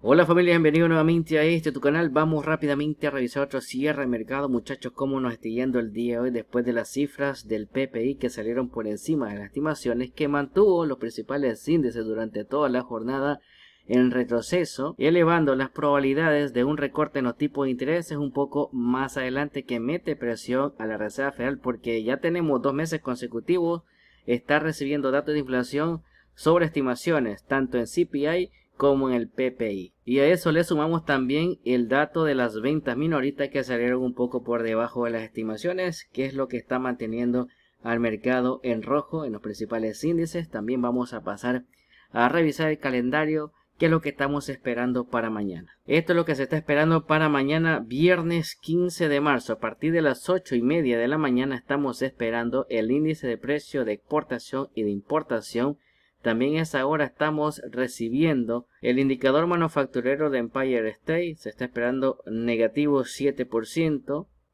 Hola familia, bienvenidos nuevamente a este tu canal. Vamos rápidamente a revisar otro cierre de mercado, muchachos, cómo nos está yendo el día hoy después de las cifras del PPI que salieron por encima de las estimaciones que mantuvo los principales índices durante toda la jornada en retroceso, elevando las probabilidades de un recorte en los tipos de intereses un poco más adelante que mete presión a la Reserva Federal porque ya tenemos dos meses consecutivos está recibiendo datos de inflación sobre estimaciones, tanto en CPI como en el PPI. Y a eso le sumamos también el dato de las ventas minoritas. que salieron un poco por debajo de las estimaciones, que es lo que está manteniendo al mercado en rojo en los principales índices. También vamos a pasar a revisar el calendario, que es lo que estamos esperando para mañana. Esto es lo que se está esperando para mañana, viernes 15 de marzo. A partir de las 8 y media de la mañana estamos esperando el índice de precio de exportación y de importación también es ahora estamos recibiendo el indicador manufacturero de Empire State, se está esperando negativo 7%.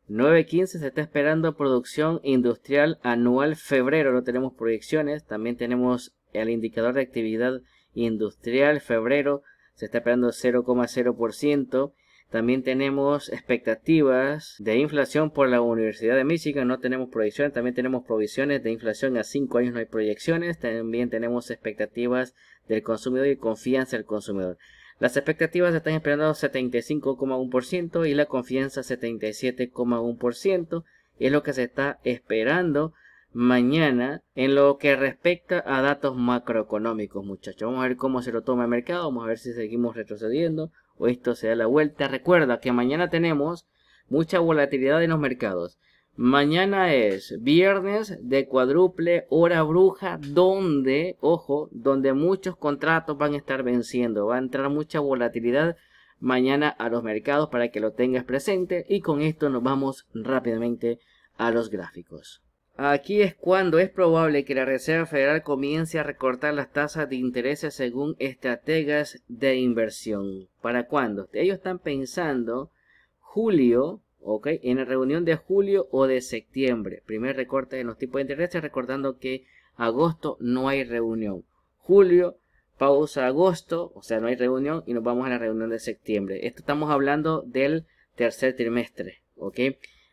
9.15 se está esperando producción industrial anual febrero, no tenemos proyecciones, también tenemos el indicador de actividad industrial febrero, se está esperando 0,0%. También tenemos expectativas de inflación por la Universidad de Michigan, no tenemos proyecciones. También tenemos provisiones de inflación a 5 años, no hay proyecciones. También tenemos expectativas del consumidor y confianza del consumidor. Las expectativas están esperando 75,1% y la confianza 77,1%. Es lo que se está esperando mañana en lo que respecta a datos macroeconómicos, muchachos. Vamos a ver cómo se lo toma el mercado, vamos a ver si seguimos retrocediendo o esto se da la vuelta. Recuerda que mañana tenemos mucha volatilidad en los mercados. Mañana es viernes de cuádruple hora bruja donde, ojo, donde muchos contratos van a estar venciendo. Va a entrar mucha volatilidad mañana a los mercados para que lo tengas presente y con esto nos vamos rápidamente a los gráficos. Aquí es cuando es probable que la Reserva Federal comience a recortar las tasas de interés según estrategas de inversión. ¿Para cuándo? Ellos están pensando julio, ¿ok? En la reunión de julio o de septiembre. Primer recorte de los tipos de interés, recordando que agosto no hay reunión. Julio, pausa agosto, o sea, no hay reunión y nos vamos a la reunión de septiembre. Esto estamos hablando del tercer trimestre, ¿ok?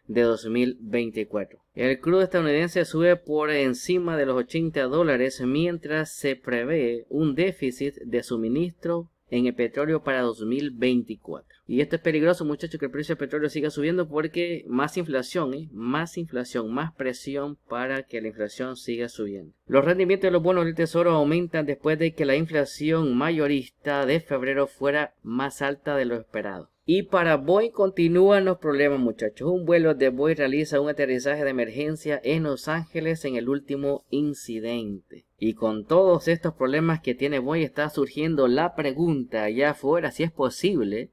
de 2024. El crudo estadounidense sube por encima de los 80 dólares mientras se prevé un déficit de suministro en el petróleo para 2024. Y esto es peligroso, muchachos, que el precio del petróleo siga subiendo porque más inflación, ¿eh? más inflación, más presión para que la inflación siga subiendo. Los rendimientos de los bonos del Tesoro aumentan después de que la inflación mayorista de febrero fuera más alta de lo esperado. Y para Boeing continúan los problemas, muchachos. Un vuelo de Boeing realiza un aterrizaje de emergencia en Los Ángeles en el último incidente. Y con todos estos problemas que tiene Boeing está surgiendo la pregunta allá afuera si es posible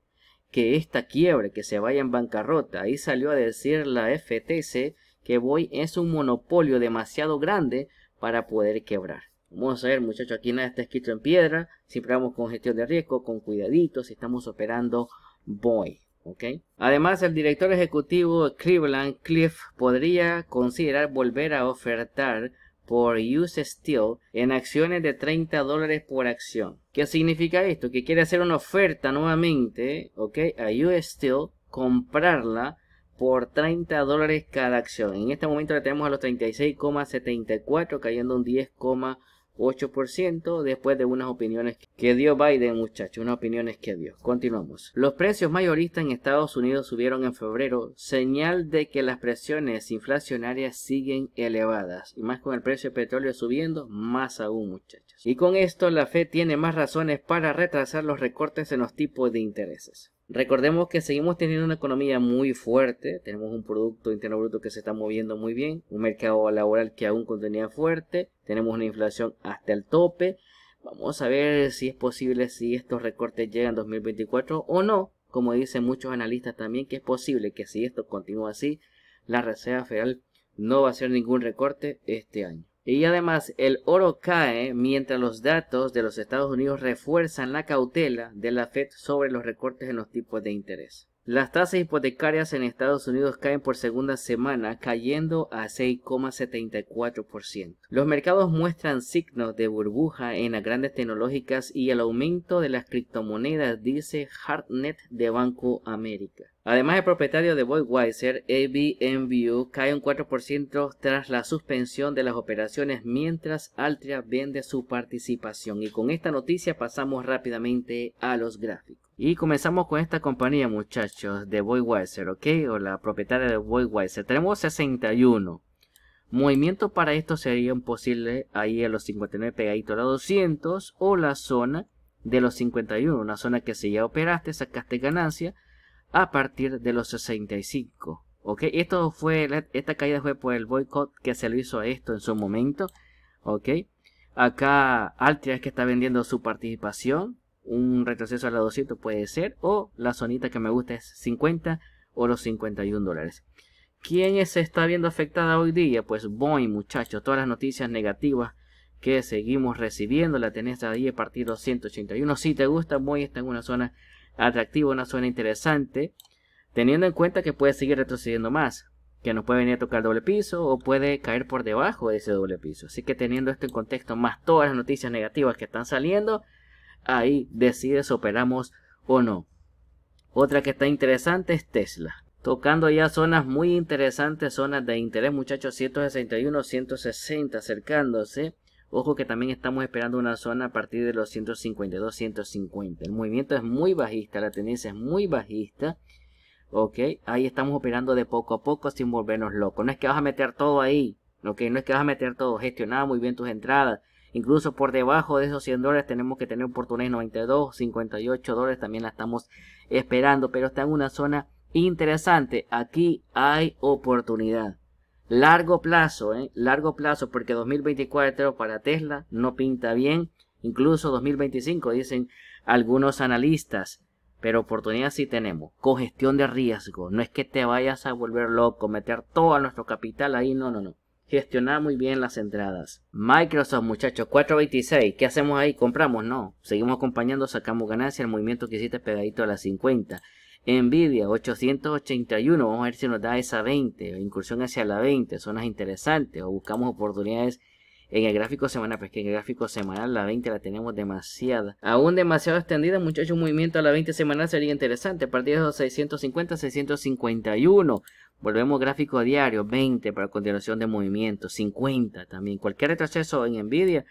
que esta quiebre, que se vaya en bancarrota. Ahí salió a decir la FTC que Boy es un monopolio demasiado grande para poder quebrar. Vamos a ver, muchachos, aquí nada está escrito en piedra. Siempre vamos con gestión de riesgo, con cuidadito, si estamos operando Boy. ok Además, el director ejecutivo Cleveland Cliff podría considerar volver a ofertar por use still en acciones de 30 dólares por acción. ¿Qué significa esto? Que quiere hacer una oferta nuevamente, ¿ok? A use comprarla por 30 dólares cada acción. En este momento la tenemos a los 36,74 cayendo un 10.74. 8% después de unas opiniones que dio Biden, muchachos, unas opiniones que dio. Continuamos. Los precios mayoristas en Estados Unidos subieron en febrero, señal de que las presiones inflacionarias siguen elevadas, y más con el precio de petróleo subiendo, más aún, muchachos. Y con esto la Fed tiene más razones para retrasar los recortes en los tipos de intereses. Recordemos que seguimos teniendo una economía muy fuerte, tenemos un Producto Interno Bruto que se está moviendo muy bien, un mercado laboral que aún contenía fuerte, tenemos una inflación hasta el tope. Vamos a ver si es posible si estos recortes llegan en 2024 o no, como dicen muchos analistas también que es posible que si esto continúa así, la Reserva Federal no va a hacer ningún recorte este año. Y además, el oro cae mientras los datos de los Estados Unidos refuerzan la cautela de la Fed sobre los recortes en los tipos de interés. Las tasas hipotecarias en Estados Unidos caen por segunda semana, cayendo a 6,74%. Los mercados muestran signos de burbuja en las grandes tecnológicas y el aumento de las criptomonedas, dice Hartnett de Banco América. Además, el propietario de Budweiser, ABMVU, cae un 4% tras la suspensión de las operaciones mientras Altria vende su participación. Y con esta noticia pasamos rápidamente a los gráficos. Y comenzamos con esta compañía, muchachos, de Weiser ¿ok? O la propietaria de Weiser. Tenemos 61. Movimiento para esto sería imposible ahí a los 59 pegadito a los 200 o la zona de los 51, una zona que si ya operaste, sacaste ganancia a partir de los 65. ¿Ok? Esto fue, esta caída fue por el boicot que se le hizo a esto en su momento. ¿Ok? Acá Altria es que está vendiendo su participación un retroceso a la 200 puede ser, o la zonita que me gusta es 50 o los 51 dólares. ¿Quién se está viendo afectada hoy día? Pues Boeing, muchachos, todas las noticias negativas que seguimos recibiendo, la tenés ahí a partir de 181. Si te gusta, Boeing está en una zona atractiva, una zona interesante, teniendo en cuenta que puede seguir retrocediendo más, que nos puede venir a tocar doble piso o puede caer por debajo de ese doble piso. Así que teniendo esto en contexto, más todas las noticias negativas que están saliendo, ahí decides operamos o no. Otra que está interesante es Tesla. Tocando ya zonas muy interesantes, zonas de interés muchachos, 161, 160 acercándose. Ojo que también estamos esperando una zona a partir de los 152, 150. El movimiento es muy bajista, la tendencia es muy bajista. Ok, ahí estamos operando de poco a poco sin volvernos locos. No es que vas a meter todo ahí, ok, no es que vas a meter todo, gestionado muy bien tus entradas, Incluso por debajo de esos 100 dólares tenemos que tener oportunidades 92, 58 dólares también la estamos esperando, pero está en una zona interesante. Aquí hay oportunidad. Largo plazo, ¿eh? largo plazo, porque 2024 para Tesla no pinta bien, incluso 2025 dicen algunos analistas, pero oportunidad sí tenemos. Cogestión de riesgo, no es que te vayas a volver loco, meter todo nuestro capital ahí, no, no, no gestionar muy bien las entradas. Microsoft, muchachos, 4.26. ¿Qué hacemos ahí? ¿Compramos? No. Seguimos acompañando, sacamos ganancia. El movimiento que hiciste pegadito a las 50. Nvidia, 881. Vamos a ver si nos da esa 20. Incursión hacia la 20. Zonas interesantes. O buscamos oportunidades en el gráfico semanal, pues que en el gráfico semanal la 20 la tenemos demasiada. Aún demasiado extendida, muchachos, un movimiento a la 20 semanal sería interesante. seiscientos de los 650, 651. Volvemos gráfico a diario, 20 para continuación de movimiento, 50 también. Cualquier retroceso en Nvidia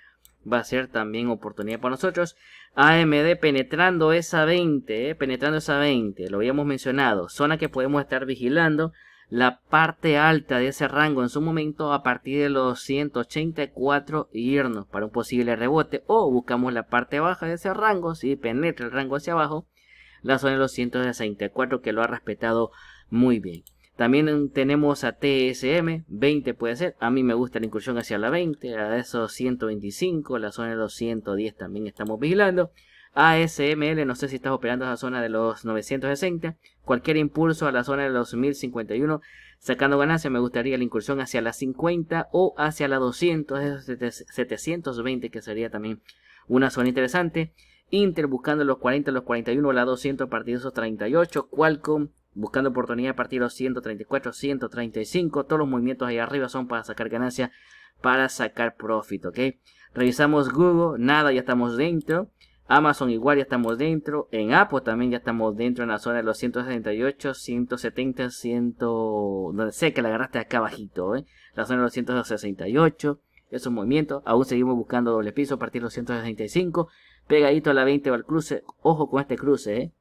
va a ser también oportunidad para nosotros. AMD penetrando esa 20, eh, penetrando esa 20, lo habíamos mencionado, zona que podemos estar vigilando. La parte alta de ese rango en su momento a partir de los 184 y irnos para un posible rebote. O buscamos la parte baja de ese rango, si penetra el rango hacia abajo, la zona de los 164 que lo ha respetado muy bien. También tenemos a TSM, 20 puede ser. A mí me gusta la incursión hacia la 20, a esos 125, la zona de los 110 también estamos vigilando. ASML, no sé si estás operando a la zona de los 960. Cualquier impulso a la zona de los 1051, sacando ganancia, me gustaría la incursión hacia la 50 o hacia la 200, esos 720 que sería también una zona interesante. Inter buscando los 40, los 41, la 200 esos 38. Qualcomm buscando oportunidad a partir de los 134, 135. Todos los movimientos ahí arriba son para sacar ganancia, para sacar profit, ¿ok? Revisamos Google, nada, ya estamos dentro. Amazon igual ya estamos dentro. En Apple también ya estamos dentro en la zona de los 178, 170, 100... Donde sé que la agarraste acá bajito, ¿eh? La zona de los 168. Esos movimientos. Aún seguimos buscando doble piso a partir de los 165. Pegadito a la 20 va el cruce. Ojo con este cruce, ¿eh?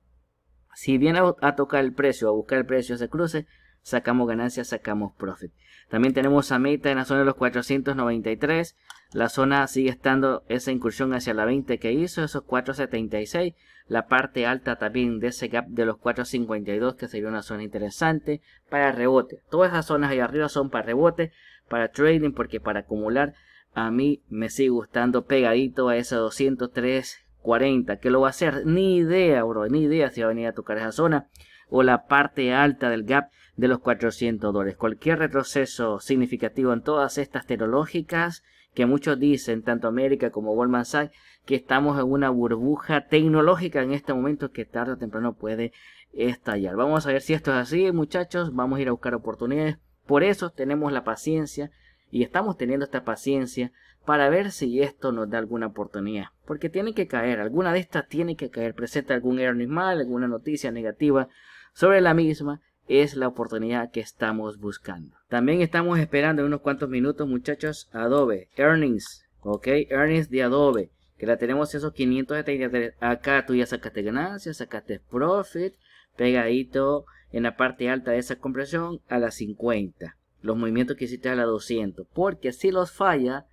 Si viene a, tocar el precio, a buscar el precio ese cruce, sacamos ganancias, sacamos profit. También tenemos a meta en la zona de los 493. La zona sigue estando esa incursión hacia la 20 que hizo, esos 476. La parte alta también de ese gap de los 452 que sería una zona interesante para rebote. Todas esas zonas ahí arriba son para rebote, para trading, porque para acumular a mí me sigue gustando pegadito a ese 203 40. que lo va a hacer? Ni idea, bro. Ni idea si va a venir a tocar esa zona o la parte alta del gap de los 400 dólares. Cualquier retroceso significativo en todas estas tecnológicas que muchos dicen, tanto América como Goldman Sachs, que estamos en una burbuja tecnológica en este momento que tarde o temprano puede estallar. Vamos a ver si esto es así, muchachos. Vamos a ir a buscar oportunidades. Por eso tenemos la paciencia y estamos teniendo esta paciencia para ver si esto nos da alguna oportunidad. Porque tiene que caer, alguna de estas tiene que caer. Presenta algún earnings mal, alguna noticia negativa sobre la misma. Es la oportunidad que estamos buscando. También estamos esperando unos cuantos minutos, muchachos, Adobe. Earnings, ok, earnings de Adobe. Que la tenemos esos 573. Acá tú ya sacaste ganancias, sacaste profit. Pegadito en la parte alta de esa compresión a las 50. Los movimientos que hiciste a las 200. Porque si los falla,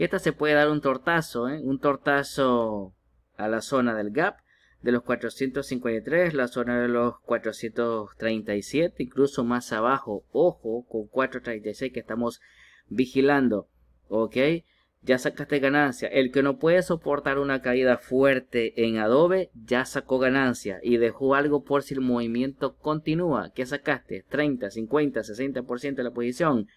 y esta se puede dar un tortazo, ¿eh? un tortazo a la zona del gap de los 453, la zona de los 437, incluso más abajo, ojo, con 436 que estamos vigilando, ¿ok? Ya sacaste ganancia. El que no puede soportar una caída fuerte en Adobe, ya sacó ganancia y dejó algo por si el movimiento continúa. ¿Qué sacaste? 30, 50, 60% de la posición.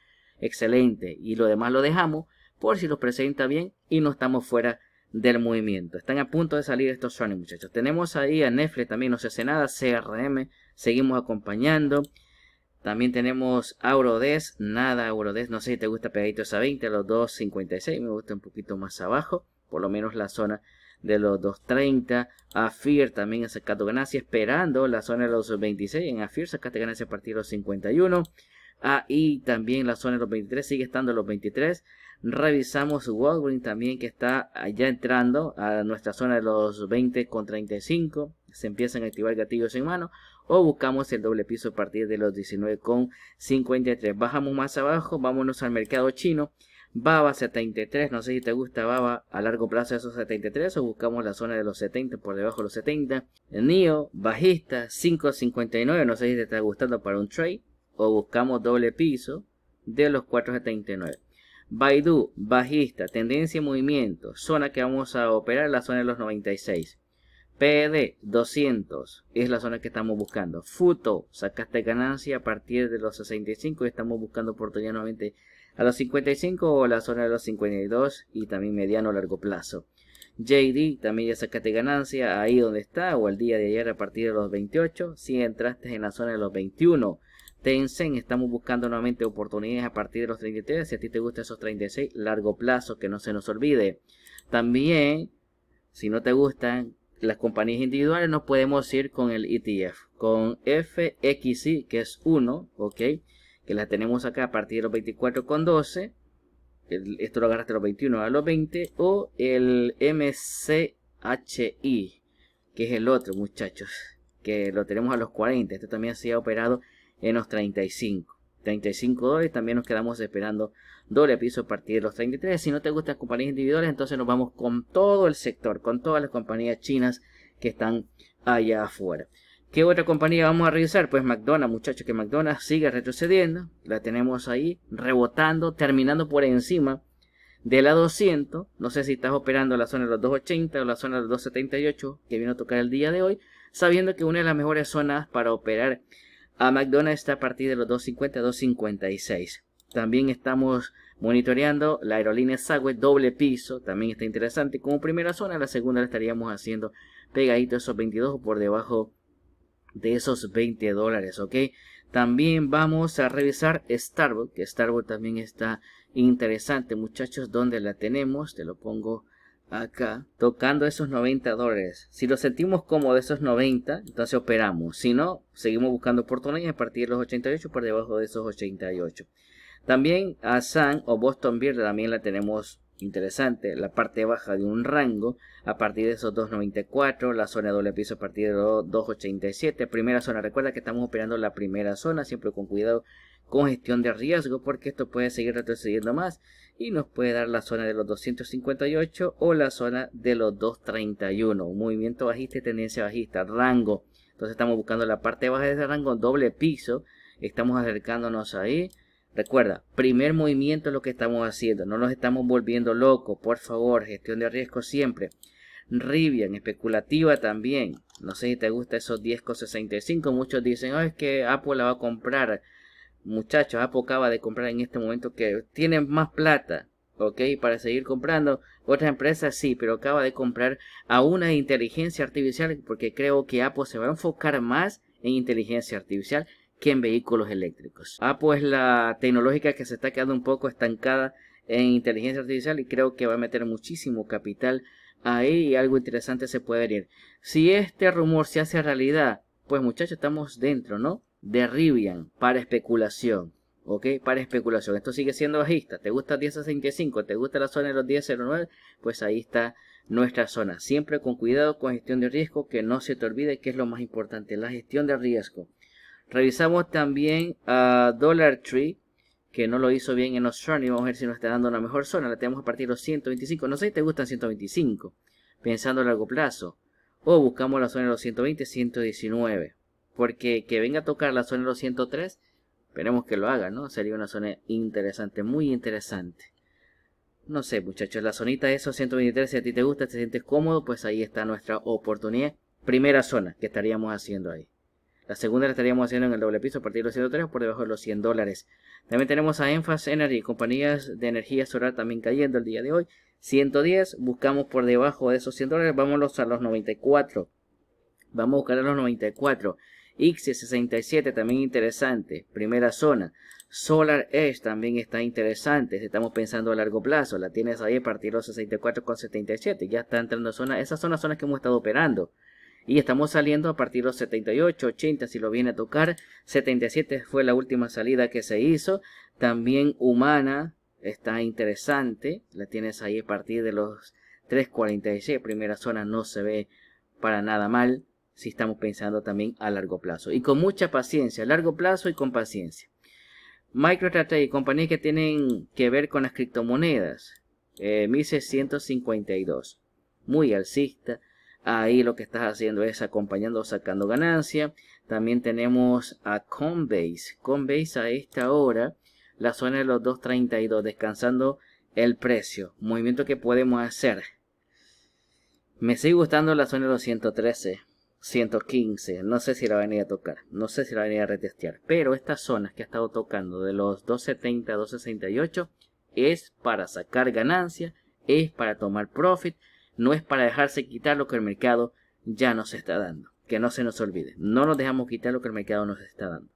Excelente. Y lo demás lo dejamos por si los presenta bien y no estamos fuera del movimiento. Están a punto de salir estos Sony, muchachos. Tenemos ahí a Netflix también, no se hace nada, CRM, seguimos acompañando. También tenemos Aurodes, nada Aurodes, no sé si te gusta pegaditos a 20, a los 2.56, me gusta un poquito más abajo, por lo menos la zona de los 2.30. Afir también ha sacado ganancia. esperando la zona de los 26. En Afir sacaste ganancia a partir de los 51 ahí también la zona de los 23 sigue estando los 23 revisamos Walgreen también que está ah, ya entrando a nuestra zona de los 20 con 35 se empiezan a activar gatillos en mano o buscamos el doble piso a partir de los 19 con 53 bajamos más abajo vámonos al mercado chino Baba 73, no sé si te gusta Baba a largo plazo esos 73 o buscamos la zona de los 70 por debajo de los 70. Nio, bajista 5.59, no sé si te está gustando para un trade o buscamos doble piso de los 479. Baidu, bajista, tendencia y movimiento, zona que vamos a operar, la zona de los 96. PD 200 es la zona que estamos buscando. Futo, sacaste ganancia a partir de los 65 estamos buscando oportunidad nuevamente a los 55 o la zona de los 52 y también mediano o largo plazo. JD, también ya sacaste ganancia ahí donde está o el día de ayer a partir de los 28 si entraste en la zona de los 21 Tencent, estamos buscando nuevamente oportunidades a partir de los 33. Si a ti te gustan esos 36, largo plazo, que no se nos olvide. También, si no te gustan las compañías individuales, nos podemos ir con el ETF, con FXI, que es 1, ¿ok? Que la tenemos acá a partir de los con 24,12. Esto lo agarraste a los 21 a los 20. O el MCHI, que es el otro, muchachos, que lo tenemos a los 40. Este también se ha operado en los 35. 35 dólares, también nos quedamos esperando doble piso a partir de los 33. Si no te gustan compañías individuales, entonces nos vamos con todo el sector, con todas las compañías chinas que están allá afuera. ¿Qué otra compañía vamos a revisar? Pues McDonald's, muchachos, que McDonald's sigue retrocediendo. La tenemos ahí, rebotando, terminando por encima de la 200. No sé si estás operando la zona de los 280 o la zona de los 278 que vino a tocar el día de hoy, sabiendo que una de las mejores zonas para operar a McDonald's está a partir de los 2.50 2.56. También estamos monitoreando la aerolínea Sagüe doble piso. También está interesante. Como primera zona, la segunda la estaríamos haciendo pegadito esos 22 o por debajo de esos 20 dólares. También vamos a revisar Starbucks. Que Starbucks también está interesante, muchachos. ¿Dónde la tenemos? Te lo pongo acá tocando esos 90 dólares. Si lo sentimos como de esos 90, entonces operamos. Si no, seguimos buscando oportunidades a partir de los 88 por debajo de esos 88. También a San o Boston Beer también la tenemos interesante, la parte baja de un rango a partir de esos 2.94, la zona de doble piso a partir de los 2.87, primera zona, recuerda que estamos operando la primera zona, siempre con cuidado con gestión de riesgo porque esto puede seguir retrocediendo más y nos puede dar la zona de los 258 o la zona de los 231, un movimiento bajista y tendencia bajista, rango, entonces estamos buscando la parte baja de ese rango, doble piso, estamos acercándonos ahí, Recuerda, primer movimiento es lo que estamos haciendo, no nos estamos volviendo locos, por favor, gestión de riesgo siempre. Rivian, especulativa también. No sé si te gusta esos 10,65. Muchos dicen, es que Apple la va a comprar. Muchachos, Apple acaba de comprar en este momento que tiene más plata, ¿ok? Para seguir comprando. Otras empresas sí, pero acaba de comprar a una inteligencia artificial porque creo que Apple se va a enfocar más en inteligencia artificial que en vehículos eléctricos. Ah, pues la tecnológica que se está quedando un poco estancada en inteligencia artificial y creo que va a meter muchísimo capital ahí y algo interesante se puede venir. Si este rumor se hace realidad, pues muchachos, estamos dentro, ¿no? De Rivian para especulación. ¿ok? Para especulación. Esto sigue siendo bajista. ¿Te gusta 10.65? ¿Te gusta la zona de los 10.09? Pues ahí está nuestra zona. Siempre con cuidado con gestión de riesgo, que no se te olvide que es lo más importante, la gestión de riesgo. Revisamos también a Dollar Tree, que no lo hizo bien en Australia y Vamos a ver si nos está dando una mejor zona. La tenemos a partir de los 125. No sé si te gustan 125, pensando a largo plazo. O buscamos la zona de los 120, 119. Porque que venga a tocar la zona de los 103, esperemos que lo haga, ¿no? Sería una zona interesante, muy interesante. No sé, muchachos, la zonita de esos 123, si a ti te gusta, te sientes cómodo, pues ahí está nuestra oportunidad. Primera zona que estaríamos haciendo ahí. La segunda la estaríamos haciendo en el doble piso a partir de los 103 por debajo de los 100 dólares. También tenemos a Enfas Energy, compañías de energía solar también cayendo el día de hoy. 110, buscamos por debajo de esos 100 dólares, vámonos a los 94. Vamos a buscar a los 94. ICSI 67 también interesante, primera zona. Solar Edge también está interesante, estamos pensando a largo plazo, la tienes ahí a partir de los 64,77, ya está entrando zona, esas son las zonas que hemos estado operando. Y estamos saliendo a partir de los 78, 80 si lo viene a tocar. 77 fue la última salida que se hizo. También humana está interesante. La tienes ahí a partir de los 3.46. Primera zona no se ve para nada mal si estamos pensando también a largo plazo. Y con mucha paciencia, a largo plazo y con paciencia. MicroTrader y compañías que tienen que ver con las criptomonedas. 1652. Eh, Muy alcista ahí lo que estás haciendo es acompañando sacando ganancia también tenemos a Coinbase Coinbase a esta hora la zona de los 232 descansando el precio movimiento que podemos hacer me sigue gustando la zona de los 113 115 no sé si la van a ir a tocar no sé si la van a ir a retestear pero estas zonas que ha estado tocando de los 270 268 es para sacar ganancia es para tomar profit no es para dejarse quitar lo que el mercado ya nos está dando. Que no se nos olvide, no nos dejamos quitar lo que el mercado nos está dando.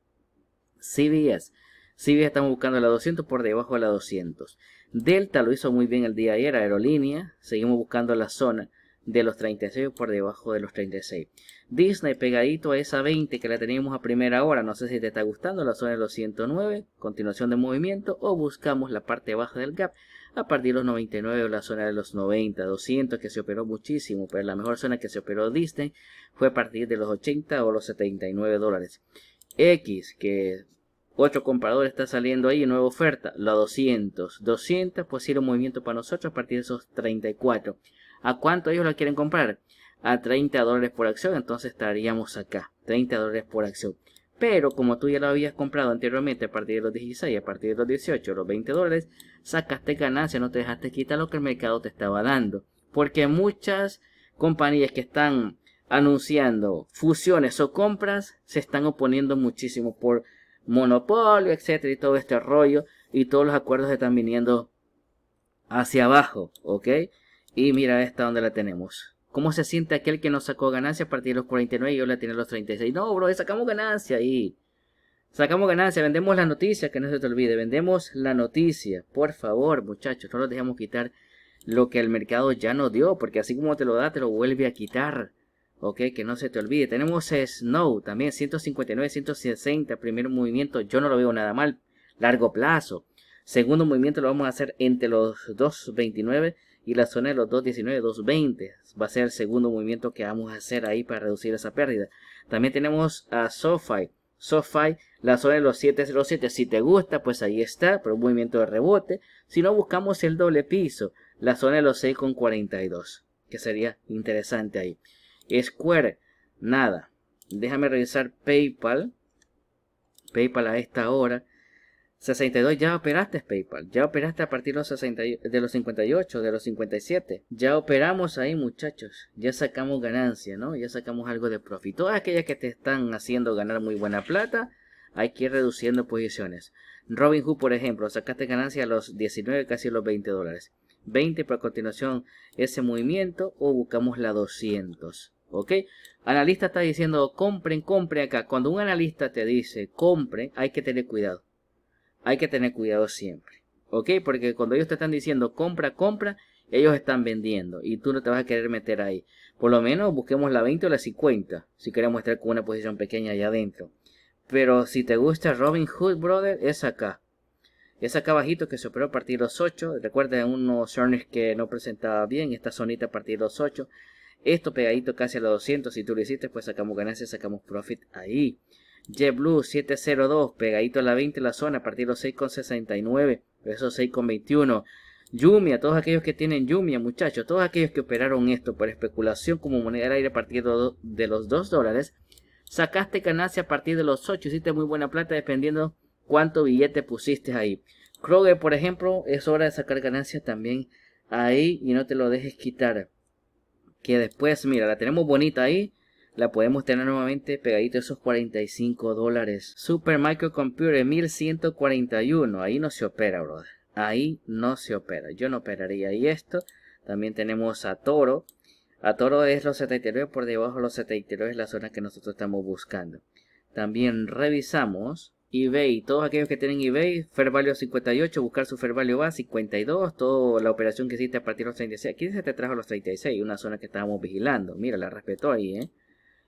CBS, CBS estamos buscando la 200 por debajo de la 200. Delta lo hizo muy bien el día de ayer, aerolínea, seguimos buscando la zona de los 36 por debajo de los 36. Disney pegadito a esa 20 que la teníamos a primera hora, no sé si te está gustando la zona de los 109, continuación de movimiento o buscamos la parte baja del gap a partir de los 99, la zona de los 90, 200, que se operó muchísimo, pero la mejor zona que se operó Disney fue a partir de los 80 o los 79 dólares. X, que otro comprador está saliendo ahí, nueva oferta, la 200. 200 pues ser un movimiento para nosotros a partir de esos 34. ¿A cuánto ellos la quieren comprar? A 30 dólares por acción, entonces estaríamos acá, 30 dólares por acción. Pero como tú ya lo habías comprado anteriormente a partir de los 16, a partir de los 18, los 20 dólares, sacaste ganancia, no te dejaste quitar lo que el mercado te estaba dando. Porque muchas compañías que están anunciando fusiones o compras se están oponiendo muchísimo por monopolio, etcétera, y todo este rollo, y todos los acuerdos están viniendo hacia abajo, ¿ok? Y mira esta donde la tenemos. ¿Cómo se siente aquel que nos sacó ganancia a partir de los 49 y yo la tiene los 36? No, bro, sacamos ganancia ahí. sacamos ganancia, vendemos la noticia, que no se te olvide, vendemos la noticia. Por favor, muchachos, no nos dejamos quitar lo que el mercado ya nos dio, porque así como te lo da, te lo vuelve a quitar. Ok, que no se te olvide. Tenemos Snow también, 159, 160, primer movimiento, yo no lo veo nada mal, largo plazo. Segundo movimiento lo vamos a hacer entre los 229 y la zona de los 2.19, 2.20 va a ser el segundo movimiento que vamos a hacer ahí para reducir esa pérdida. También tenemos a SoFi. SoFi, la zona de los 7.07, si te gusta, pues ahí está, pero un movimiento de rebote. Si no, buscamos el doble piso, la zona de los 6.42, que sería interesante ahí. Square, nada. Déjame revisar PayPal. PayPal a esta hora. 62 ya operaste PayPal, ya operaste a partir de los, de los 58, de los 57. Ya operamos ahí muchachos, ya sacamos ganancia, ¿no? Ya sacamos algo de profit. Todas aquellas que te están haciendo ganar muy buena plata, hay que ir reduciendo posiciones. Robinhood, por ejemplo, sacaste ganancia a los 19, casi los 20 dólares. 20 para continuación ese movimiento o buscamos la 200. ¿Ok? Analista está diciendo compren, compren acá. Cuando un analista te dice compren, hay que tener cuidado hay que tener cuidado siempre. ¿Ok? Porque cuando ellos te están diciendo compra, compra, ellos están vendiendo y tú no te vas a querer meter ahí. Por lo menos busquemos la 20 o la 50, si queremos estar con una posición pequeña allá adentro. Pero si te gusta Robin Hood, brother, es acá. Es acá bajito que se operó a partir de los 8. recuerden unos earnings que no presentaba bien, esta zonita a partir de los 8. Esto pegadito casi a los 200, si tú lo hiciste, pues sacamos ganancias, sacamos profit ahí. JetBlue 702 pegadito a la 20 la zona a partir de los 6,69, esos 6,21. Yumia, todos aquellos que tienen Yumia, muchachos, todos aquellos que operaron esto por especulación como moneda al aire a partir de los 2 dólares, sacaste ganancia a partir de los 8, hiciste muy buena plata dependiendo cuánto billete pusiste ahí. Kroger, por ejemplo, es hora de sacar ganancia también ahí y no te lo dejes quitar. Que después, mira, la tenemos bonita ahí la podemos tener nuevamente pegadito esos 45 dólares. Super Micro Computer 1141, ahí no se opera, brother. Ahí no se opera, yo no operaría. ahí esto, también tenemos a Toro. A Toro es los 79, por debajo de los 79 es la zona que nosotros estamos buscando. También revisamos eBay, todos aquellos que tienen eBay, Fair Value 58, buscar su Fair Value va 52, toda la operación que hiciste a partir de los 36, aquí se te trajo los 36, una zona que estábamos vigilando, mira, la respetó ahí, ¿eh?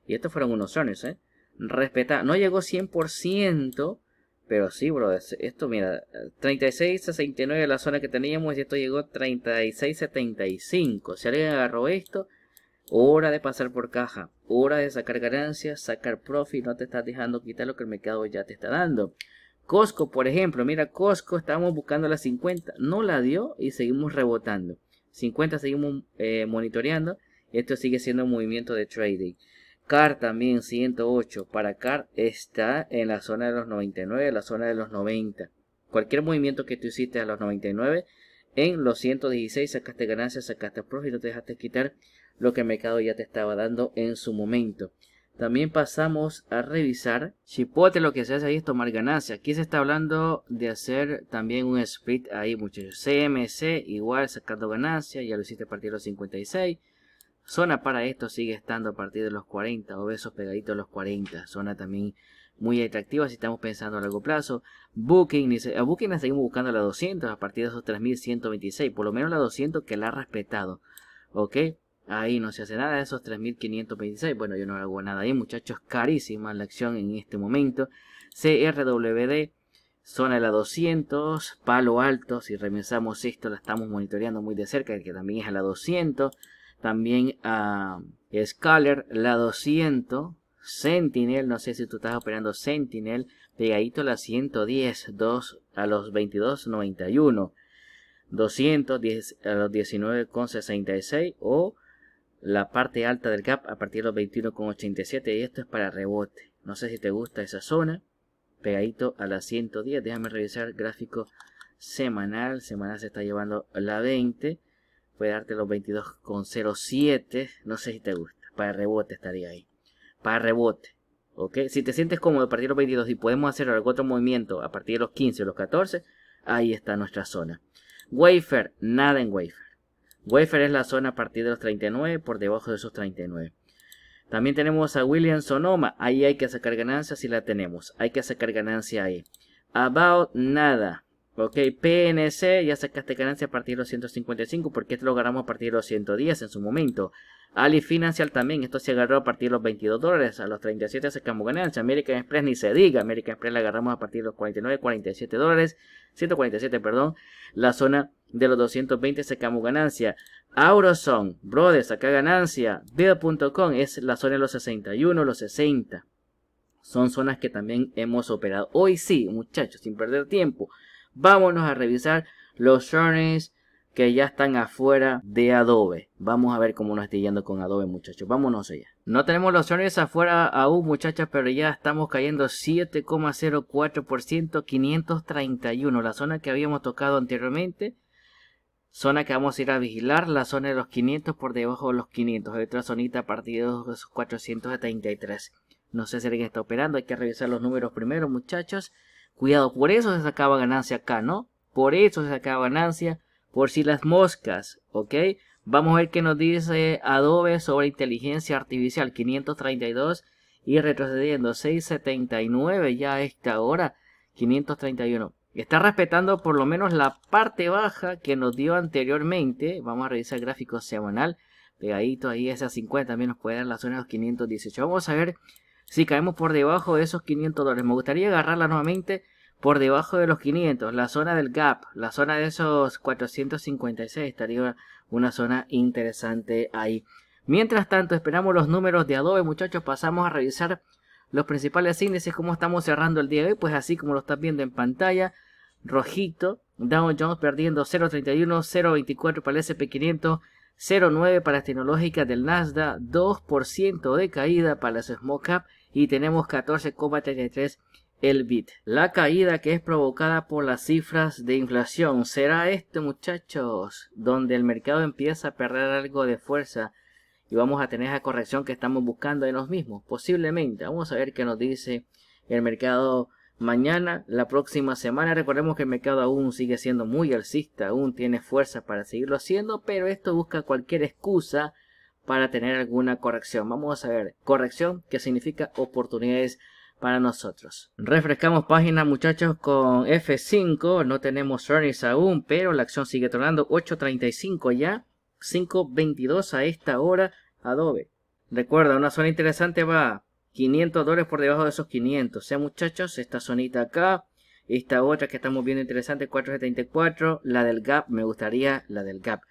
Y estos fueron unos earners, ¿eh? Respeta, no llegó 100%, pero sí, bro. Esto, mira, 36.69 la zona que teníamos y esto llegó 36.75. Si alguien agarró esto, hora de pasar por caja, hora de sacar ganancias, sacar profit, no te estás dejando quitar lo que el mercado ya te está dando. Costco, por ejemplo, mira, Costco, estábamos buscando la 50, no la dio y seguimos rebotando. 50 seguimos eh, monitoreando. Esto sigue siendo un movimiento de trading. CAR también 108. Para CAR está en la zona de los 99, la zona de los 90. Cualquier movimiento que tú hiciste a los 99, en los 116 sacaste ganancias, sacaste profit, no te dejaste quitar lo que el mercado ya te estaba dando en su momento. También pasamos a revisar. Chipote lo que se hace ahí es tomar ganancias. Aquí se está hablando de hacer también un split ahí muchachos. CMC igual sacando ganancias. Ya lo hiciste a partir de los 56. Zona para esto sigue estando a partir de los 40, obesos pegaditos a los 40. Zona también muy atractiva si estamos pensando a largo plazo. Booking, a Booking la seguimos buscando a la 200, a partir de esos 3126, por lo menos la 200 que la ha respetado. ¿Ok? Ahí no se hace nada de esos 3526. Bueno, yo no hago nada ahí, muchachos. Carísima la acción en este momento. CRWD, zona de la 200, palo alto. Si revisamos esto, la estamos monitoreando muy de cerca, que también es a la 200. También a ah, Scalar la 200. Sentinel, no sé si tú estás operando Sentinel, pegadito a la 110, 2 a los 22.91, 210 a los 19.66 o la parte alta del gap a partir de los 21.87 y esto es para rebote. No sé si te gusta esa zona, pegadito a la 110, déjame revisar gráfico semanal, semanal se está llevando la 20 Puede darte los 22,07. No sé si te gusta. Para rebote estaría ahí. Para rebote. ¿Ok? Si te sientes cómodo a partir de los 22 y podemos hacer algún otro movimiento a partir de los 15 o los 14, ahí está nuestra zona. Wafer, nada en wafer. Wafer es la zona a partir de los 39, por debajo de esos 39. También tenemos a William Sonoma. Ahí hay que sacar ganancias si la tenemos. Hay que sacar ganancia ahí. About nada. Ok, PNC, ya sacaste ganancia a partir de los 155 porque esto lo agarramos a partir de los 110 en su momento. Ali Financial también, esto se agarró a partir de los 22 dólares, a los 37 sacamos ganancia. American Express ni se diga, American Express la agarramos a partir de los 49, 47 dólares, 147, perdón. La zona de los 220 sacamos ganancia. Auroson, brothers, saca ganancia. Bill.com es la zona de los 61, los 60. Son zonas que también hemos operado. Hoy sí, muchachos, sin perder tiempo. Vámonos a revisar los journeys que ya están afuera de Adobe. Vamos a ver cómo nos está yendo con Adobe, muchachos. Vámonos allá. No tenemos los journeys afuera aún, muchachas, pero ya estamos cayendo 7,04%, 531, la zona que habíamos tocado anteriormente. Zona que vamos a ir a vigilar, la zona de los 500 por debajo de los 500. Hay otra zonita a partir de los 433 No sé si alguien está operando, hay que revisar los números primero, muchachos. Cuidado, por eso se sacaba ganancia acá, ¿no? Por eso se sacaba ganancia, por si las moscas, ¿ok? Vamos a ver qué nos dice Adobe sobre inteligencia artificial 532 y retrocediendo 679 ya a esta hora 531. Está respetando por lo menos la parte baja que nos dio anteriormente. Vamos a revisar el gráfico semanal. Pegadito ahí, esa 50 también nos puede dar la zona de los 518. Vamos a ver si caemos por debajo de esos 500 dólares, me gustaría agarrarla nuevamente por debajo de los 500, la zona del gap, la zona de esos 456, estaría una zona interesante ahí. Mientras tanto, esperamos los números de Adobe, muchachos, pasamos a revisar los principales índices, cómo estamos cerrando el día de hoy, pues así como lo están viendo en pantalla, rojito, Dow Jones perdiendo 0.31, 0.24 para el SP500, 0.9 para las tecnológicas del Nasdaq, 2% de caída para las Small y tenemos 14,33 el bit. La caída que es provocada por las cifras de inflación. Será esto, muchachos, donde el mercado empieza a perder algo de fuerza y vamos a tener esa corrección que estamos buscando en los mismos. Posiblemente. Vamos a ver qué nos dice el mercado mañana, la próxima semana. Recordemos que el mercado aún sigue siendo muy alcista, aún tiene fuerza para seguirlo haciendo, pero esto busca cualquier excusa para tener alguna corrección. Vamos a ver, corrección que significa oportunidades para nosotros. Refrescamos página muchachos con F5, no tenemos earnings aún, pero la acción sigue tornando 8.35 ya, 5.22 a esta hora Adobe. Recuerda, una zona interesante va 500 dólares por debajo de esos 500. O sea muchachos, esta zonita acá, esta otra que estamos viendo interesante, 474, la del gap, me gustaría la del gap.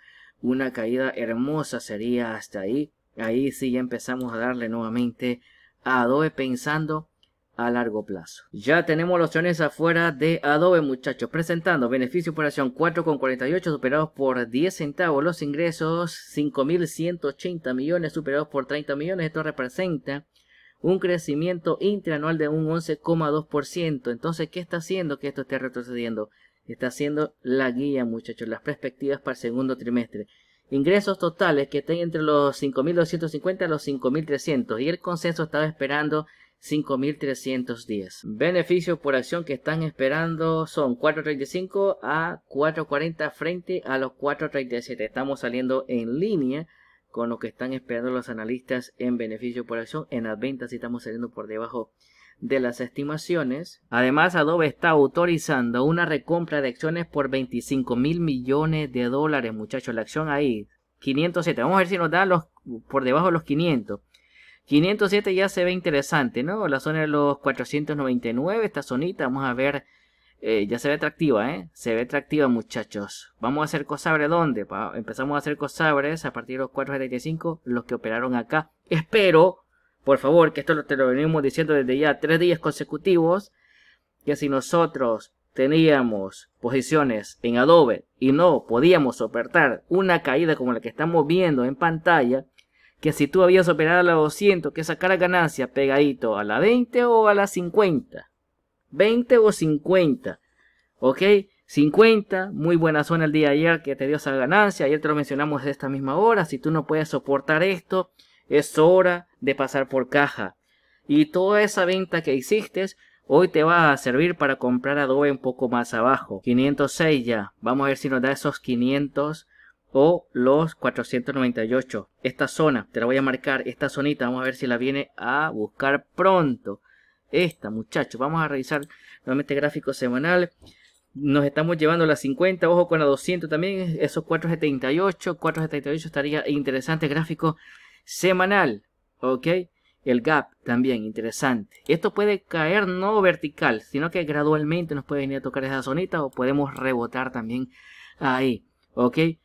Una caída hermosa sería hasta ahí. Ahí sí ya empezamos a darle nuevamente a Adobe pensando a largo plazo. Ya tenemos los opciones afuera de Adobe, muchachos, presentando beneficio por acción 4,48 superados por 10 centavos, los ingresos 5.180 millones superados por 30 millones, esto representa un crecimiento interanual de un 11,2%. Entonces, ¿qué está haciendo que esto esté retrocediendo? está siendo la guía, muchachos, las perspectivas para el segundo trimestre. Ingresos totales que estén entre los 5.250 a los 5.300 y el consenso estaba esperando 5.310. Beneficios por acción que están esperando son 4.35 a 4.40 frente a los 4.37. Estamos saliendo en línea con lo que están esperando los analistas en beneficio por acción. En las ventas estamos saliendo por debajo de las estimaciones. Además, Adobe está autorizando una recompra de acciones por 25 mil millones de dólares, muchachos. La acción ahí, 507. Vamos a ver si nos da los, por debajo de los 500. 507 ya se ve interesante, ¿no? La zona de los 499, esta zonita, vamos a ver. Eh, ya se ve atractiva, ¿eh? Se ve atractiva, muchachos. Vamos a hacer cosabres, ¿dónde? Empezamos a hacer cosabres a partir de los 475, los que operaron acá. Espero por favor, que esto te lo venimos diciendo desde ya tres días consecutivos, que si nosotros teníamos posiciones en Adobe y no podíamos soportar una caída como la que estamos viendo en pantalla, que si tú habías operado a la 200, que sacara ganancia pegadito a la 20 o a la 50. 20 o 50. ¿Ok? 50, muy buena zona el día de ayer que te dio esa ganancia. Ayer te lo mencionamos a esta misma hora. Si tú no puedes soportar esto, es hora de pasar por caja. Y toda esa venta que hiciste hoy te va a servir para comprar adobe un poco más abajo. 506 ya. Vamos a ver si nos da esos 500 o los 498. Esta zona, te la voy a marcar, esta zonita, vamos a ver si la viene a buscar pronto. Esta, muchachos, vamos a revisar nuevamente este gráfico semanal. Nos estamos llevando la 50, ojo con la 200 también, esos 478, 478 estaría interesante gráfico semanal, ¿ok? El gap también, interesante. Esto puede caer no vertical, sino que gradualmente nos puede venir a tocar esa zonita o podemos rebotar también ahí, ¿ok? Eh,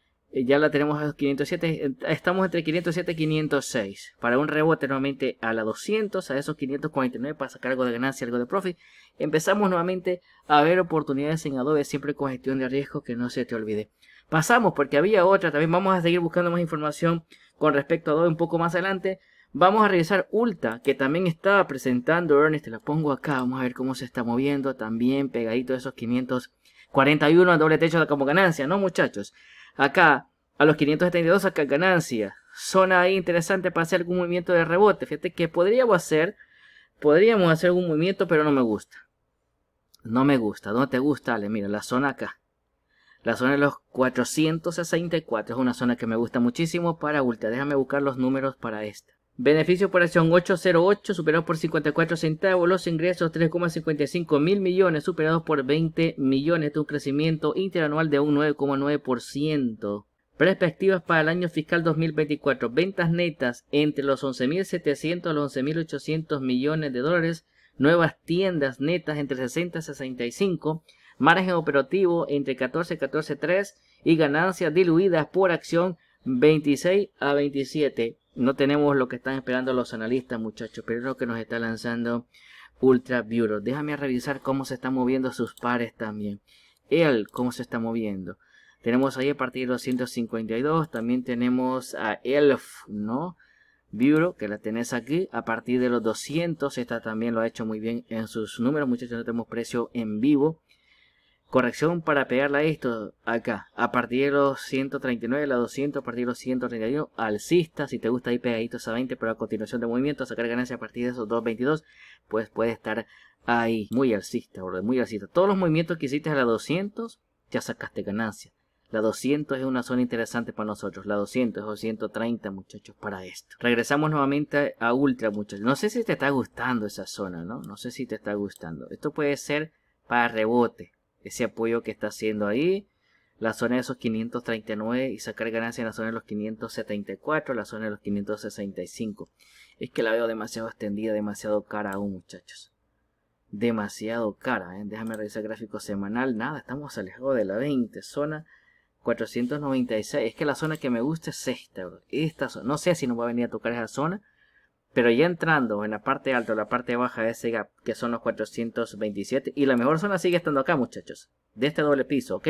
ya la tenemos a 507, eh, estamos entre 507 y 506. Para un rebote nuevamente a la 200, a esos 549 para sacar algo de ganancia, algo de profit. Empezamos nuevamente a ver oportunidades en Adobe, siempre con gestión de riesgo, que no se te olvide pasamos porque había otra, también vamos a seguir buscando más información con respecto a Adobe un poco más adelante. Vamos a revisar Ulta, que también estaba presentando Ernest, te la pongo acá, vamos a ver cómo se está moviendo, también pegadito a esos 541 a doble techo como ganancia, ¿no muchachos? Acá, a los 572 acá ganancia, zona ahí interesante para hacer algún movimiento de rebote, fíjate que podríamos hacer, podríamos hacer algún movimiento, pero no me gusta. No me gusta, no te gusta, Ale, mira, la zona acá. La zona de los 464 es una zona que me gusta muchísimo para ultra. Déjame buscar los números para esta. Beneficio por acción 808 superado por 54 centavos. Los ingresos 3,55 mil millones superados por 20 millones. Este es un crecimiento interanual de un 9,9%. Perspectivas para el año fiscal 2024. Ventas netas entre los 11.700 a los 11.800 millones de dólares. Nuevas tiendas netas entre 60 y 65 margen operativo entre 14 y 14.3 y ganancias diluidas por acción 26 a 27. No tenemos lo que están esperando los analistas, muchachos, pero es lo que nos está lanzando Ultra Bureau. Déjame revisar cómo se están moviendo sus pares también. Él, cómo se está moviendo. Tenemos ahí a partir de 252, también tenemos a Elf, ¿no? Bureau, que la tenés aquí, a partir de los 200, esta también lo ha hecho muy bien en sus números, muchachos, no tenemos precio en vivo corrección para pegarla a esto acá, a partir de los 139, la 200, a partir de los 131, alcista, si te gusta ahí pegadito a 20, pero a continuación de movimiento, sacar ganancia a partir de esos 222, pues puede estar ahí, muy alcista, bro, muy alcista. Todos los movimientos que hiciste a la 200, ya sacaste ganancia. La 200 es una zona interesante para nosotros, la 200 o 130 muchachos para esto. Regresamos nuevamente a Ultra muchachos, no sé si te está gustando esa zona, ¿no? No sé si te está gustando. Esto puede ser para rebote, ese apoyo que está haciendo ahí. La zona de esos 539 y sacar ganancias en la zona de los 574, la zona de los 565. Es que la veo demasiado extendida, demasiado cara aún, muchachos. Demasiado cara. ¿eh? Déjame revisar el gráfico semanal. Nada, estamos alejados de la 20. Zona 496. Es que la zona que me gusta es esta, Esta No sé si nos va a venir a tocar esa zona pero ya entrando en la parte alta o la parte baja de ese gap, que son los 427, y la mejor zona sigue estando acá, muchachos, de este doble piso, ¿ok?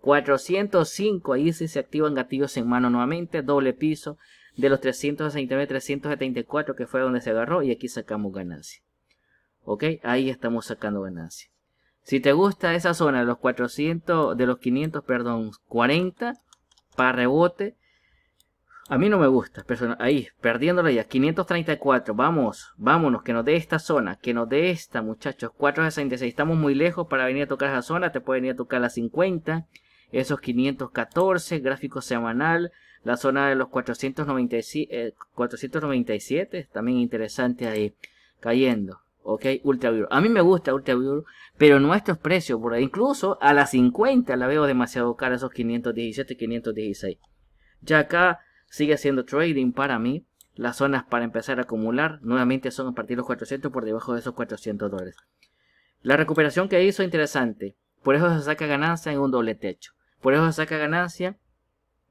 405, ahí sí se activan gatillos en mano nuevamente, doble piso, de los 369, 374, que fue donde se agarró, y aquí sacamos ganancia. ¿Ok? Ahí estamos sacando ganancia. Si te gusta esa zona de los 400, de los 500, perdón, 40, para rebote, a mí no me gusta. Persona, ahí, perdiéndola ya. 534. Vamos, vámonos. Que nos dé esta zona. Que nos dé esta, muchachos. 466. Estamos muy lejos para venir a tocar esa zona. Te puede venir a tocar la 50. Esos 514. Gráfico semanal. La zona de los 497, eh, También interesante ahí. Cayendo. Ok, Ultra View. A mí me gusta Ultra pero nuestros precios por ahí. Incluso a las 50 la veo demasiado cara, esos 517, 516. Ya acá Sigue siendo trading para mí. Las zonas para empezar a acumular nuevamente son a partir de los 400 por debajo de esos 400 dólares. La recuperación que hizo interesante. Por eso se saca ganancia en un doble techo. Por eso se saca ganancia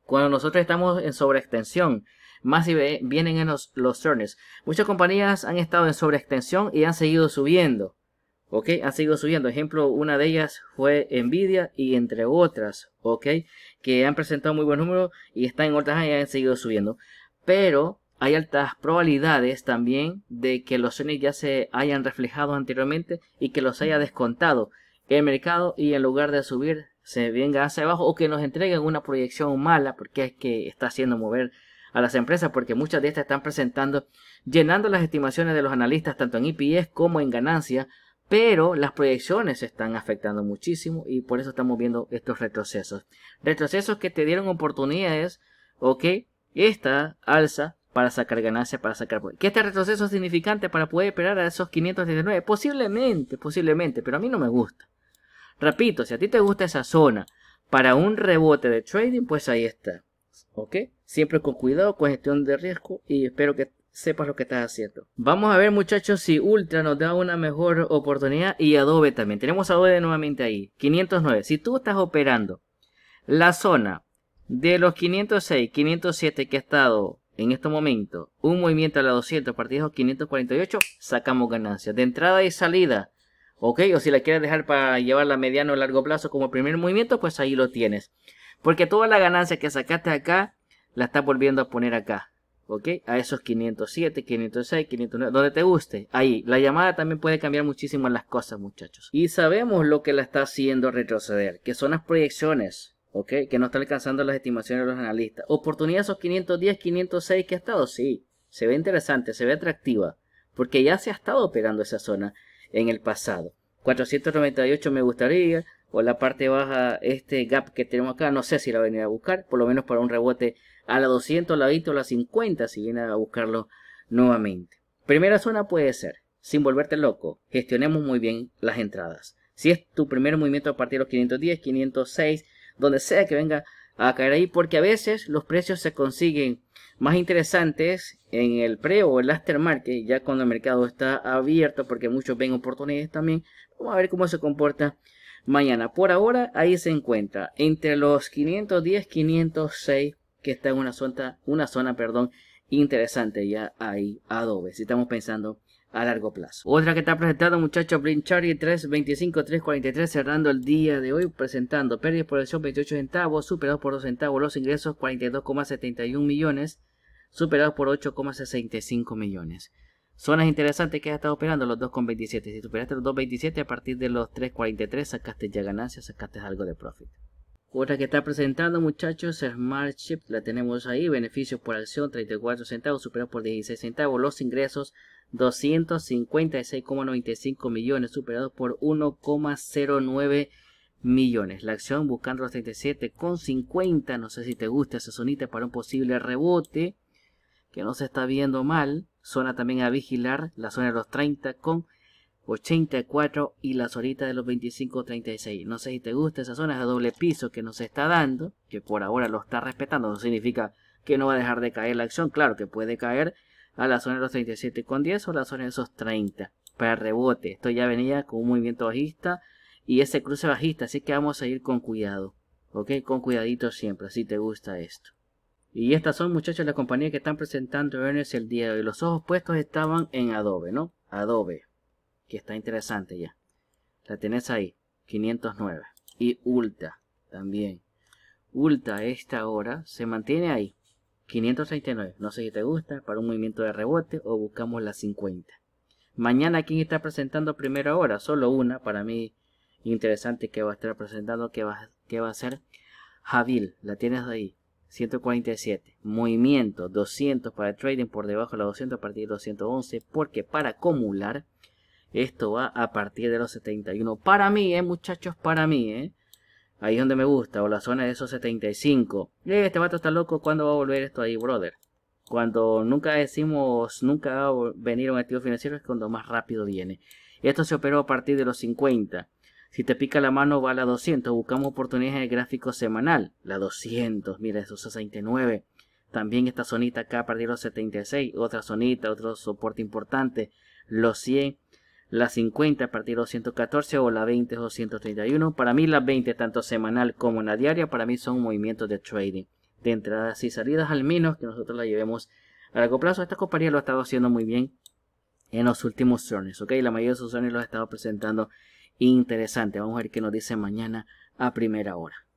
cuando nosotros estamos en sobreextensión. Más si vienen en los, los Muchas compañías han estado en sobreextensión y han seguido subiendo. ¿ok? Han seguido subiendo. Ejemplo, una de ellas fue Nvidia y entre otras, ¿ok? Que han presentado muy buen número y están en otras y han seguido subiendo. Pero hay altas probabilidades también de que los Sony ya se hayan reflejado anteriormente y que los haya descontado el mercado y en lugar de subir se venga hacia abajo o que nos entreguen una proyección mala porque es que está haciendo mover a las empresas porque muchas de estas están presentando llenando las estimaciones de los analistas tanto en IPS e como en ganancias pero las proyecciones se están afectando muchísimo y por eso estamos viendo estos retrocesos. Retrocesos que te dieron oportunidades, ok, esta alza para sacar ganancias, para sacar... ¿Que este retroceso es significante para poder esperar a esos 519? Posiblemente, posiblemente, pero a mí no me gusta. Repito, si a ti te gusta esa zona para un rebote de trading, pues ahí está. ¿Ok? Siempre con cuidado, con gestión de riesgo y espero que sepas lo que estás haciendo. Vamos a ver muchachos si Ultra nos da una mejor oportunidad y Adobe también. Tenemos Adobe nuevamente ahí. 509. Si tú estás operando la zona de los 506, 507 que ha estado en este momento, un movimiento a la 200, partidos 548, sacamos ganancias. De entrada y salida, ok, o si la quieres dejar para llevarla a mediano o largo plazo como primer movimiento, pues ahí lo tienes. Porque toda la ganancia que sacaste acá, la estás volviendo a poner acá. ¿ok? A esos 507, 506, 509, donde te guste. Ahí, la llamada también puede cambiar muchísimo las cosas, muchachos. Y sabemos lo que la está haciendo retroceder, que son las proyecciones. ¿Ok? Que no está alcanzando las estimaciones de los analistas. Oportunidad esos 510, 506 que ha estado, sí. Se ve interesante, se ve atractiva. Porque ya se ha estado operando esa zona en el pasado. 498 me gustaría. O la parte baja, este gap que tenemos acá, no sé si la venir a buscar. Por lo menos para un rebote a la 200, la 20 o la 50 si viene a buscarlo nuevamente. Primera zona puede ser, sin volverte loco, gestionemos muy bien las entradas. Si es tu primer movimiento a partir de los 510, 506, donde sea que venga a caer ahí, porque a veces los precios se consiguen más interesantes en el pre o el aftermarket, ya cuando el mercado está abierto, porque muchos ven oportunidades también. Vamos a ver cómo se comporta mañana. Por ahora, ahí se encuentra entre los 510, 506 que está en una zona, una zona perdón, interesante. Ya hay Adobe, si estamos pensando a largo plazo. Otra que está presentada, muchachos, Blink Charlie 325, 343, cerrando el día de hoy, presentando pérdidas por acción 28 centavos, superados por 2 centavos los ingresos 42,71 millones, superados por 8,65 millones. Zonas interesantes que has estado operando los 2,27. Si superaste los 2,27 a partir de los 3,43 sacaste ya ganancias, sacaste algo de profit. Otra que está presentando muchachos, Smart Chip, la tenemos ahí, beneficios por acción 34 centavos, superados por 16 centavos, los ingresos 256,95 millones, superados por 1,09 millones. La acción buscando los 37,50, no sé si te gusta esa sonita para un posible rebote, que no se está viendo mal. Zona también a vigilar, la zona de los 30,50. con 84 y la horitas de los 25-36 No sé si te gusta esa zona, de doble piso que nos está dando, que por ahora lo está respetando, no significa que no va a dejar de caer la acción, claro que puede caer a la zona de los con 10 o la zona de esos 30 para rebote. Esto ya venía con un movimiento bajista y ese cruce bajista, así que vamos a ir con cuidado, ¿ok? Con cuidadito siempre, si te gusta esto. Y estas son, muchachos, La compañía que están presentando earnings el día de hoy. Los ojos puestos estaban en Adobe, ¿no? Adobe que está interesante ya. La tenés ahí, 509. Y Ulta también. Ulta esta hora se mantiene ahí, 539. No sé si te gusta, para un movimiento de rebote o buscamos la 50. Mañana, ¿quién está presentando primero ahora? Solo una, para mí interesante que va a estar presentando, que va, que va a ser Javil. La tienes ahí, 147. Movimiento 200 para trading por debajo de la 200 a partir de 211 porque para acumular esto va a partir de los 71. Para mí, eh, muchachos, para mí, eh. Ahí es donde me gusta, o la zona de esos 75. Eh, este vato está loco, ¿cuándo va a volver esto ahí, brother? Cuando nunca decimos, nunca va a venir un activo financiero, es cuando más rápido viene. Esto se operó a partir de los 50. Si te pica la mano, va a la 200. Buscamos oportunidades en el gráfico semanal. La 200, mira, esos 69. También esta zonita acá a partir de los 76. Otra zonita, otro soporte importante. Los 100 la 50 a partir de 214 o la 20 o 231. Para mí las 20, tanto semanal como en la diaria, para mí son movimientos de trading. De entradas y salidas al menos que nosotros la llevemos a largo plazo. Esta compañía lo ha estado haciendo muy bien en los últimos Zones. ¿ok? La mayoría de sus Zones los ha estado presentando interesante. Vamos a ver qué nos dice mañana a primera hora.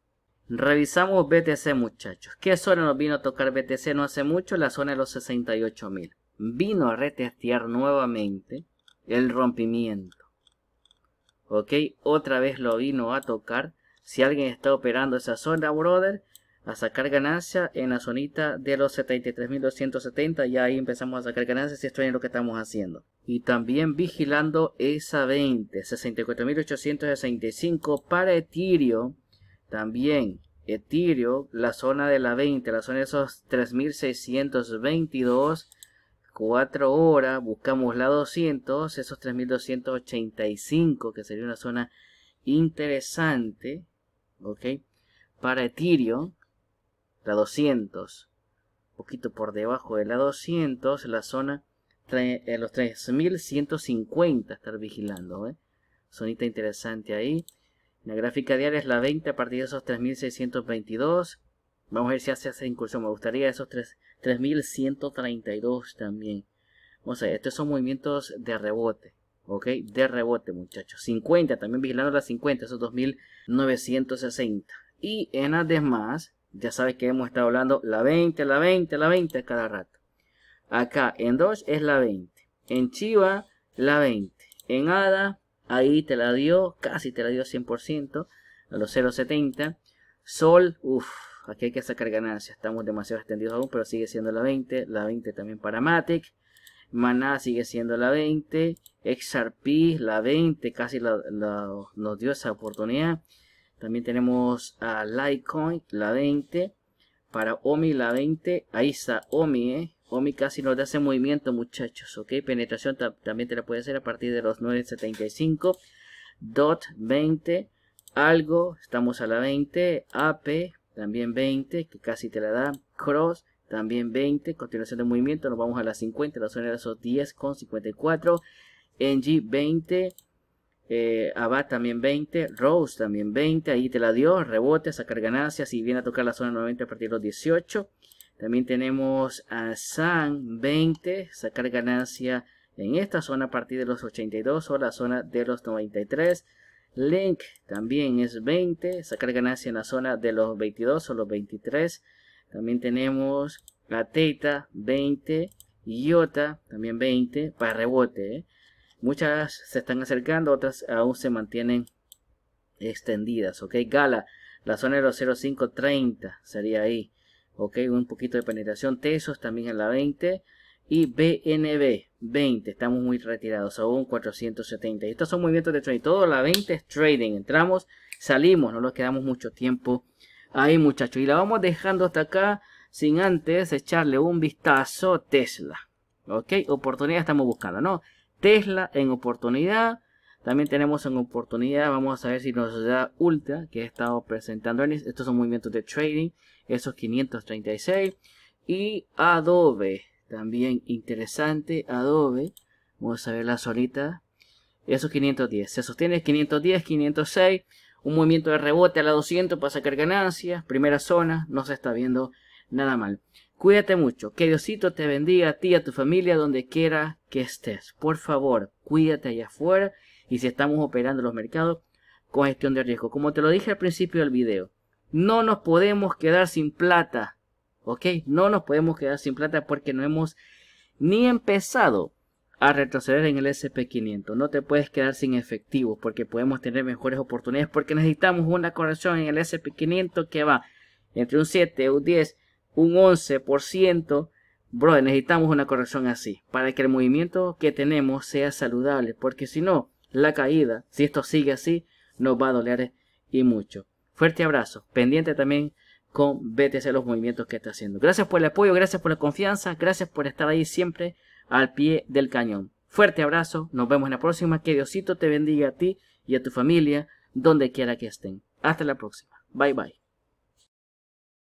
Revisamos BTC muchachos. ¿Qué zona nos vino a tocar BTC no hace mucho? La zona de los 68.000. mil. Vino a retestear nuevamente el rompimiento. ¿Ok? Otra vez lo vino a tocar. Si alguien está operando esa zona, brother, a sacar ganancia en la zonita de los 73.270. Ya ahí empezamos a sacar ganancias y esto es lo que estamos haciendo. Y también vigilando esa 20, 64.865 para Ethereum. También Ethereum, la zona de la 20, la zona de esos 3.622 4 horas, buscamos la 200, esos 3285, que sería una zona interesante, ¿ok? Para Ethereum, la 200, un poquito por debajo de la 200, la zona eh, los 3150, estar vigilando, ¿eh? Sonita interesante ahí. La gráfica diaria es la 20 a partir de esos 3622. Vamos a ver si hace esa incursión. Me gustaría esos 3 3132 también. O sea, estos son movimientos de rebote. ¿Ok? De rebote, muchachos. 50, también vigilando las 50, esos 2960. Y en las demás, ya sabes que hemos estado hablando la 20, la 20, la 20 cada rato. Acá en Dodge es la 20. En Chiva, la 20. En ADA, ahí te la dio, casi te la dio 100%, a los 0.70. Sol, uff, Aquí hay que sacar ganancias, Estamos demasiado extendidos aún, pero sigue siendo la 20. La 20 también para Matic. Maná sigue siendo la 20. XRP, la 20. Casi nos dio esa oportunidad. También tenemos a Litecoin, la 20. Para Omi, la 20. Ahí está Omi, ¿eh? Omi casi nos da ese movimiento, muchachos, ¿ok? Penetración también te la puede hacer a partir de los 9.75. DOT, 20. Algo, estamos a la 20. AP, también 20, que casi te la da. Cross, también 20. Continuación de movimiento, nos vamos a las 50. La zona de esos 10 con 54. NG 20. Eh, Abad también 20, Rose también 20, ahí te la dio, rebote, sacar ganancias y viene a tocar la zona 90 a partir de los 18. También tenemos a San 20, sacar ganancia en esta zona a partir de los 82 o la zona de los 93. Link también es 20. Sacar ganancia en la zona de los 22 o los 23. También tenemos la Teta 20. Iota también 20 para rebote. ¿eh? Muchas se están acercando, otras aún se mantienen extendidas. Ok, Gala, la zona de los 0530 sería ahí. Ok, un poquito de penetración. Tesos también en la 20. Y BNB, 20, estamos muy retirados, aún 470. Y estos son movimientos de trading, todo la 20 es trading, entramos, salimos, no nos quedamos mucho tiempo ahí muchachos. Y la vamos dejando hasta acá, sin antes echarle un vistazo a Tesla. Ok, oportunidad estamos buscando, ¿no? Tesla en oportunidad, también tenemos en oportunidad, vamos a ver si nos da Ultra, que he estado presentando estos son movimientos de trading, esos 536. Y Adobe, también interesante, Adobe. Vamos a la solita Esos 510. Se sostiene 510, 506. Un movimiento de rebote a la 200 para sacar ganancias. Primera zona. No se está viendo nada mal. Cuídate mucho. Que Diosito te bendiga a ti y a tu familia donde quiera que estés. Por favor, cuídate allá afuera. Y si estamos operando los mercados con gestión de riesgo. Como te lo dije al principio del video. No nos podemos quedar sin plata. No nos podemos quedar sin plata porque no hemos ni empezado a retroceder en el SP500. No te puedes quedar sin efectivo porque podemos tener mejores oportunidades porque necesitamos una corrección en el SP500 que va entre un 7, un 10, un 11%. Bro, necesitamos una corrección así para que el movimiento que tenemos sea saludable porque si no, la caída, si esto sigue así, nos va a doler y mucho. Fuerte abrazo, pendiente también con BTC los movimientos que está haciendo. Gracias por el apoyo, gracias por la confianza, gracias por estar ahí siempre al pie del cañón. Fuerte abrazo, nos vemos en la próxima. Que Diosito te bendiga a ti y a tu familia, donde quiera que estén. Hasta la próxima. Bye bye.